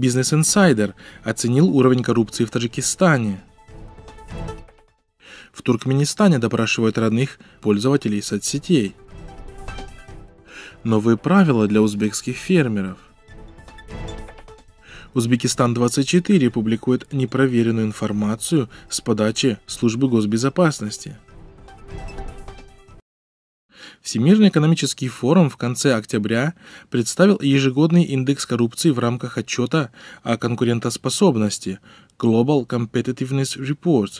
Business Insider оценил уровень коррупции в Таджикистане. В Туркменистане допрашивают родных пользователей соцсетей. Новые правила для узбекских фермеров. Узбекистан-24 публикует непроверенную информацию с подачи Службы госбезопасности – Всемирный экономический форум в конце октября представил ежегодный индекс коррупции в рамках отчета о конкурентоспособности Global Competitiveness Report.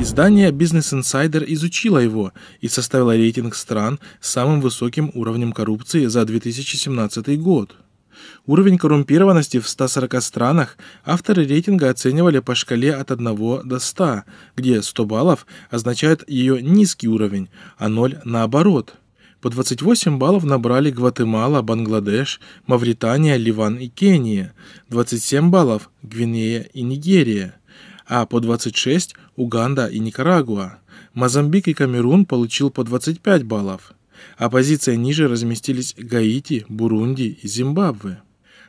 Издание Business Insider изучило его и составило рейтинг стран с самым высоким уровнем коррупции за 2017 год. Уровень коррумпированности в 140 странах авторы рейтинга оценивали по шкале от 1 до 100, где 100 баллов означает ее низкий уровень, а 0 наоборот – по 28 баллов набрали Гватемала, Бангладеш, Мавритания, Ливан и Кения, 27 баллов – Гвинея и Нигерия, а по 26 – Уганда и Никарагуа. Мозамбик и Камерун получил по 25 баллов. А позиция ниже разместились Гаити, Бурунди и Зимбабве.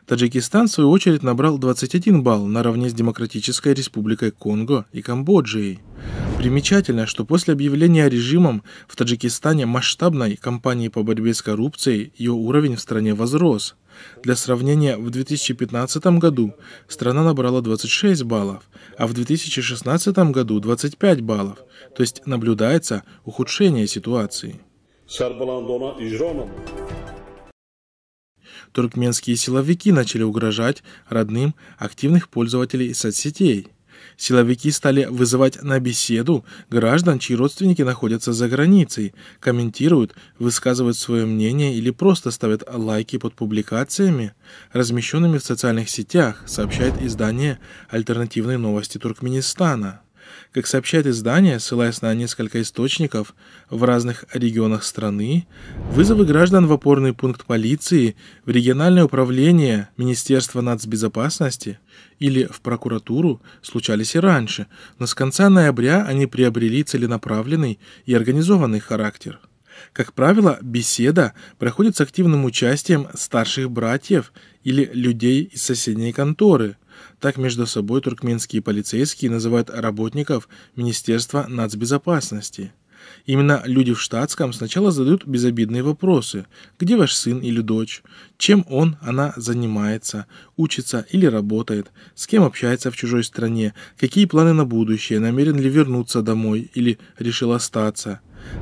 Таджикистан, в свою очередь, набрал 21 балл наравне с Демократической Республикой Конго и Камбоджией. Примечательно, что после объявления режимом в Таджикистане масштабной кампании по борьбе с коррупцией ее уровень в стране возрос. Для сравнения, в 2015 году страна набрала 26 баллов, а в 2016 году 25 баллов, то есть наблюдается ухудшение ситуации. Сарбаландона ижроном туркменские силовики начали угрожать родным активных пользователей соцсетей. Силовики стали вызывать на беседу граждан, чьи родственники находятся за границей, комментируют, высказывают свое мнение или просто ставят лайки под публикациями, размещенными в социальных сетях, сообщает издание «Альтернативные новости Туркменистана». Как сообщает издание, ссылаясь на несколько источников в разных регионах страны, вызовы граждан в опорный пункт полиции, в региональное управление Министерства нацбезопасности или в прокуратуру случались и раньше, но с конца ноября они приобрели целенаправленный и организованный характер. Как правило, беседа проходит с активным участием старших братьев или людей из соседней конторы – так между собой туркменские полицейские называют работников Министерства нацбезопасности. Именно люди в штатском сначала задают безобидные вопросы. Где ваш сын или дочь? Чем он, она занимается? Учится или работает? С кем общается в чужой стране? Какие планы на будущее? Намерен ли вернуться домой? Или решил остаться?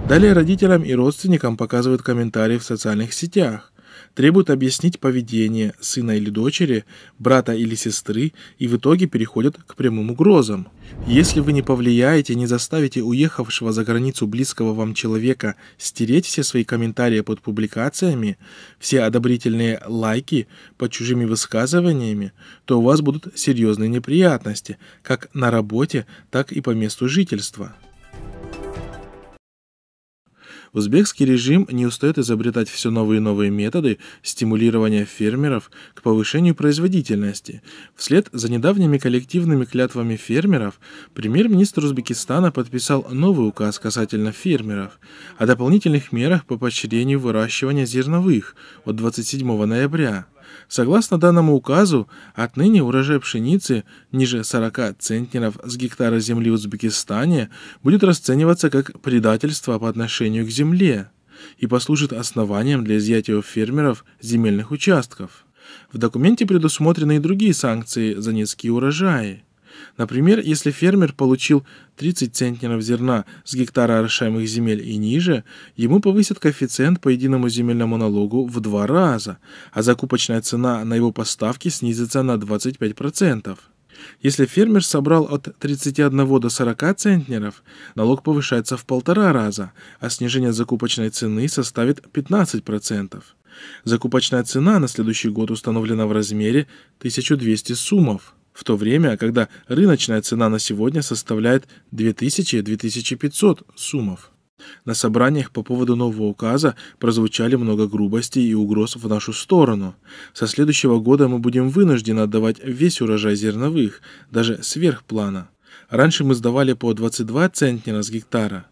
Далее родителям и родственникам показывают комментарии в социальных сетях требуют объяснить поведение сына или дочери, брата или сестры и в итоге переходят к прямым угрозам. Если вы не повлияете, не заставите уехавшего за границу близкого вам человека стереть все свои комментарии под публикациями, все одобрительные лайки под чужими высказываниями, то у вас будут серьезные неприятности, как на работе, так и по месту жительства. Узбекский режим не устает изобретать все новые и новые методы стимулирования фермеров к повышению производительности. Вслед за недавними коллективными клятвами фермеров премьер-министр Узбекистана подписал новый указ касательно фермеров о дополнительных мерах по поощрению выращивания зерновых от 27 ноября. Согласно данному указу, отныне урожай пшеницы ниже 40 центнеров с гектара земли в Узбекистане будет расцениваться как предательство по отношению к земле и послужит основанием для изъятия у фермеров земельных участков. В документе предусмотрены и другие санкции за низкие урожаи. Например, если фермер получил 30 центнеров зерна с гектара орошаемых земель и ниже, ему повысят коэффициент по единому земельному налогу в два раза, а закупочная цена на его поставки снизится на 25%. Если фермер собрал от 31 до 40 центнеров, налог повышается в полтора раза, а снижение закупочной цены составит 15%. Закупочная цена на следующий год установлена в размере 1200 суммов в то время, когда рыночная цена на сегодня составляет 2000-2500 сумов. На собраниях по поводу нового указа прозвучали много грубостей и угроз в нашу сторону. Со следующего года мы будем вынуждены отдавать весь урожай зерновых, даже сверх плана. Раньше мы сдавали по 22 центнера с гектара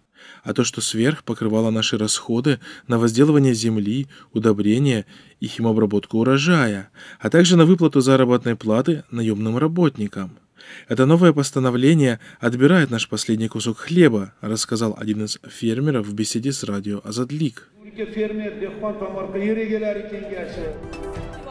а то, что сверх покрывало наши расходы на возделывание земли, удобрения и химобработку урожая, а также на выплату заработной платы наемным работникам. Это новое постановление отбирает наш последний кусок хлеба, рассказал один из фермеров в беседе с радио Азадлик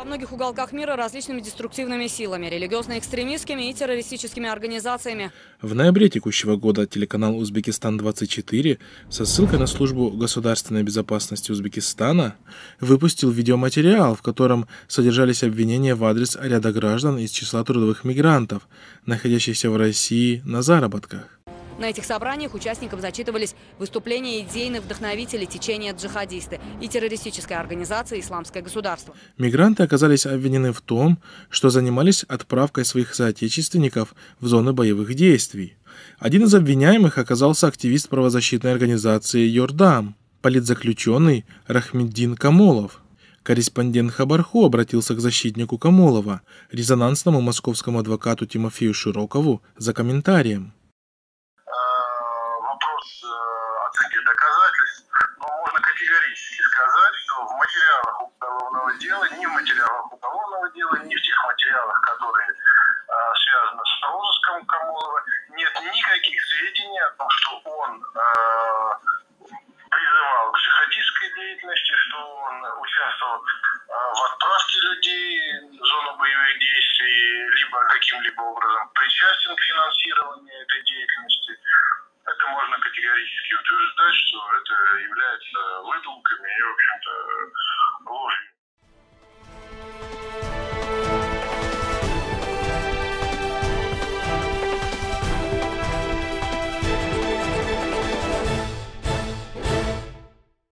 многих уголках мира различными деструктивными силами, религиозно-экстремистскими и террористическими организациями. В ноябре текущего года телеканал «Узбекистан-24» со ссылкой на службу государственной безопасности Узбекистана выпустил видеоматериал, в котором содержались обвинения в адрес ряда граждан из числа трудовых мигрантов, находящихся в России на заработках. На этих собраниях участникам зачитывались выступления идейных вдохновителей течения джихадисты и террористической организации «Исламское государство». Мигранты оказались обвинены в том, что занимались отправкой своих соотечественников в зоны боевых действий. Один из обвиняемых оказался активист правозащитной организации «Йордам», политзаключенный Рахмеддин Камолов. Корреспондент Хабархо обратился к защитнику Камолова, резонансному московскому адвокату Тимофею Широкову, за комментарием. каким-либо образом причастен к финансированию этой деятельности, это можно категорически утверждать, что это является выдумками и, в общем-то,